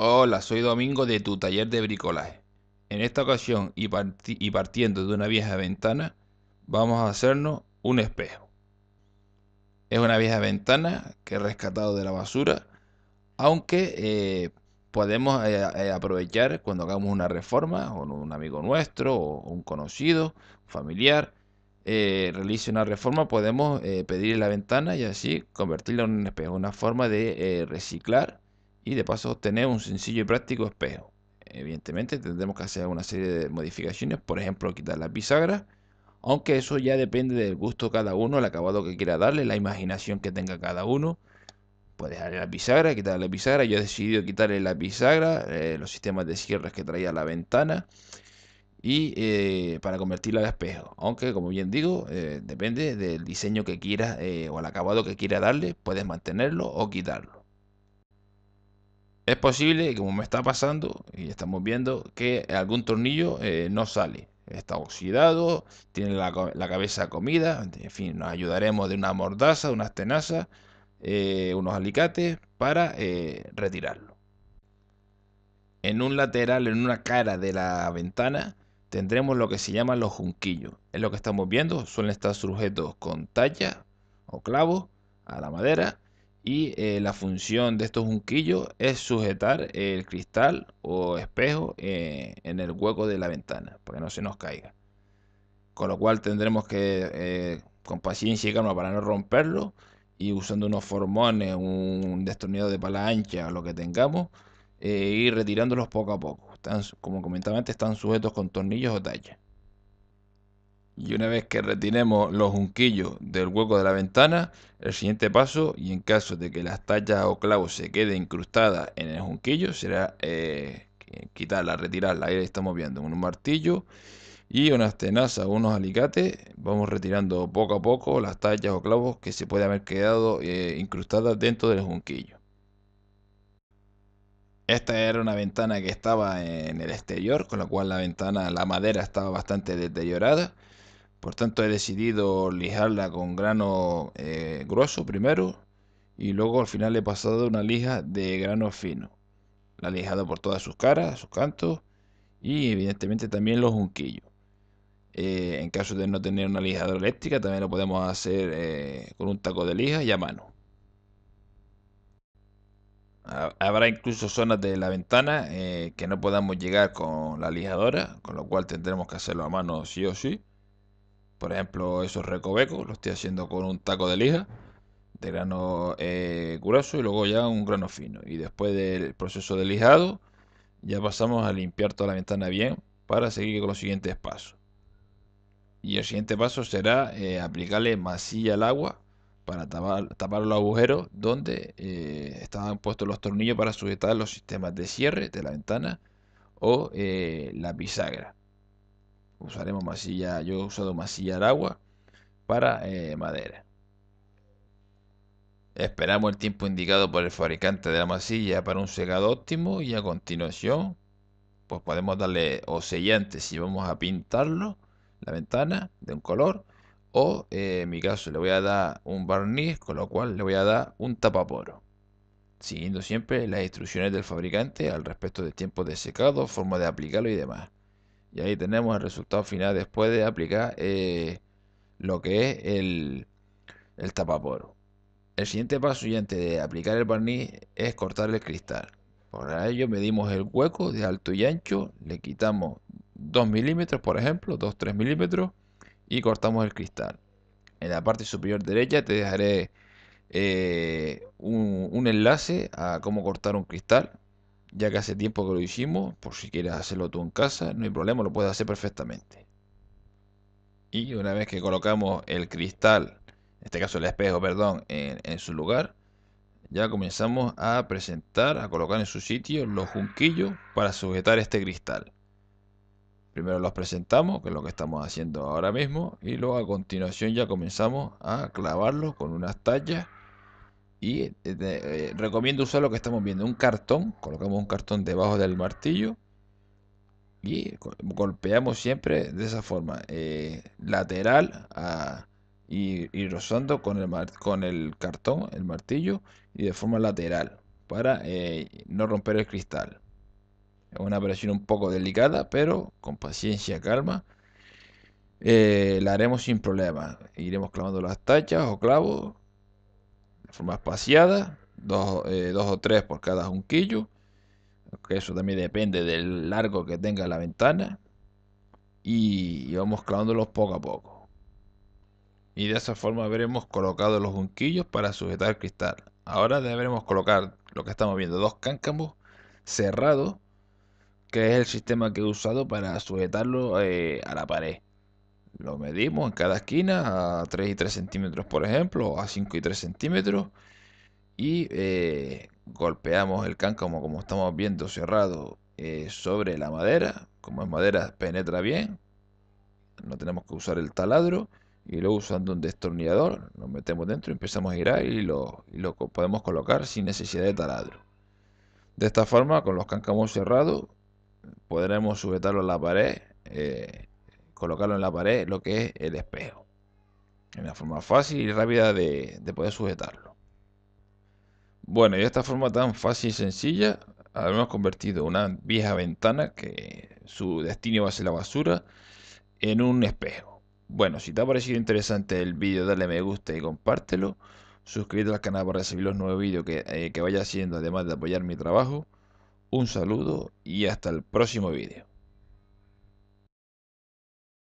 Hola, soy Domingo de tu taller de bricolaje. En esta ocasión y, partiendo de una vieja ventana, vamos a hacernos un espejo. Es una vieja ventana que he rescatado de la basura, aunque eh, podemos eh, eh, aprovechar cuando hagamos una reforma con un amigo nuestro o un conocido, familiar. realice una reforma, podemos pedir la ventana y así convertirla en un espejo, una forma de reciclar y de paso obtener un sencillo y práctico espejo. Evidentemente tendremos que hacer una serie de modificaciones, por ejemplo quitar la bisagras, aunque eso ya depende del gusto cada uno, el acabado que quiera darle, la imaginación que tenga cada uno. Puedes darle la bisagras, quitarle la bisagras, yo he decidido quitarle la bisagras, eh, los sistemas de cierres que traía la ventana y eh, para convertirla en espejo. Aunque, como bien digo, eh, depende del diseño que quieras o el acabado que quiera darle, puedes mantenerlo o quitarlo. Es posible, como me está pasando, y estamos viendo, que algún tornillo eh, no sale. Está oxidado, tiene la, cabeza comida, en fin, nos ayudaremos de una mordaza, unas tenazas, eh, unos alicates para eh, retirarlo. En un lateral, en una cara de la ventana, tendremos lo que se llaman los junquillos. Es lo que estamos viendo, suelen estar sujetos con talla o clavos a la madera y eh, la función de estos junquillos es sujetar el cristal o espejo eh, en el hueco de la ventana para que no se nos caiga. Con lo cual tendremos que eh, con paciencia y calma para no romperlo y usando unos formones, un destornillador de pala ancha o lo que tengamos, ir retirándolos poco a poco. como comentaba antes, están sujetos con tornillos o tallas y una vez que retiremos los junquillos del hueco de la ventana, el siguiente paso, y en caso de que las tallas o clavos se queden incrustadas en el junquillo, será quitarlas, eh, quitarla, retirarla. Ahí estamos viendo, con un martillo y unas tenazas, unos alicates, vamos retirando poco a poco las tallas o clavos que se pueden haber quedado eh, incrustadas dentro del junquillo. Esta era una ventana que estaba en el exterior, con lo cual la ventana, la madera estaba bastante deteriorada por tanto, he decidido lijarla con grano eh, grueso primero y luego al final he pasado una lija de grano fino. La he lijado por todas sus caras, sus cantos y evidentemente también los junquillos. Eh, en caso de no tener una lijadora eléctrica, también lo podemos hacer eh, con un taco de lija y a mano. Habrá incluso zonas de la ventana que no podamos llegar con la lijadora, con lo cual tendremos que hacerlo a mano sí o sí. Por ejemplo, esos recovecos los estoy haciendo con un taco de lija de grano eh, grueso y luego ya un grano fino. Y después del proceso de lijado, ya pasamos a limpiar toda la ventana bien para seguir con los siguientes pasos. Y el siguiente paso será eh, aplicarle masilla al agua para tapar, los agujeros donde eh, estaban puestos los tornillos para sujetar los sistemas de cierre de la ventana o eh, la bisagra usaremos masilla, yo he usado masilla agua para eh, madera. Esperamos el tiempo indicado por el fabricante de la masilla para un secado óptimo y a continuación pues podemos darle o sellante si vamos a pintarlo, la ventana de un color, o eh, en mi caso le voy a dar un barniz, con lo cual le voy a dar un tapaporo. Siguiendo siempre las instrucciones del fabricante al respecto de tiempo de secado, forma de aplicarlo y demás. Y ahí tenemos el resultado final después de aplicar eh, lo que es el, tapaporo. El siguiente paso antes de aplicar el barniz es cortar el cristal. Para ello medimos el hueco de alto y ancho, le quitamos 2 milímetros, por ejemplo, 2-3 milímetros, y cortamos el cristal. En la parte superior derecha te dejaré eh, un, un enlace a cómo cortar un cristal ya que hace tiempo que lo hicimos, por si quieres hacerlo tú en casa, no hay problema, lo puedes hacer perfectamente. Y una vez que colocamos el cristal, en este caso el espejo, perdón, en, en su lugar, ya comenzamos a presentar, a colocar en su sitio los junquillos para sujetar este cristal. Primero los presentamos, que es lo que estamos haciendo ahora mismo, y luego a continuación ya comenzamos a clavarlos con unas tallas y eh, eh, recomiendo usar lo que estamos viendo, un cartón, colocamos un cartón debajo del martillo y golpeamos siempre de esa forma, eh, lateral y, rozando con el, con el cartón, el martillo y de forma lateral para no romper el cristal. Es una operación un poco delicada, pero con paciencia, calma. la haremos sin problema. Iremos clavando las tachas o clavos forma espaciada, eh, dos, o tres por cada junquillo, que eso también depende del largo que tenga la ventana, y, vamos clavándolos poco a poco. Y de esa forma habremos colocado los junquillos para sujetar el cristal. Ahora deberemos colocar lo que estamos viendo, dos cáncamos cerrados, que es el sistema que he usado para sujetarlo eh, a la pared. Lo medimos en cada esquina a 3 y 3 centímetros, por ejemplo, a 5 y 3 centímetros. Y eh, golpeamos el cáncamo como, estamos viendo cerrado eh, sobre la madera. Como es madera, penetra bien. No tenemos que usar el taladro. Y luego usando un destornillador, lo metemos dentro y empezamos a girar y lo, lo podemos colocar sin necesidad de taladro. De esta forma, con los cáncamos cerrados, podremos sujetarlo a la pared eh, colocarlo en la pared, lo que es el espejo. en una forma fácil y rápida de, poder sujetarlo. Bueno, y de esta forma tan fácil y sencilla, habíamos convertido una vieja ventana que su destino va a ser la basura en un espejo. Bueno, si te ha parecido interesante el vídeo, dale me gusta y compártelo. Suscríbete al canal para recibir los nuevos vídeos que, eh, que vaya haciendo, además de apoyar mi trabajo. Un saludo y hasta el próximo vídeo.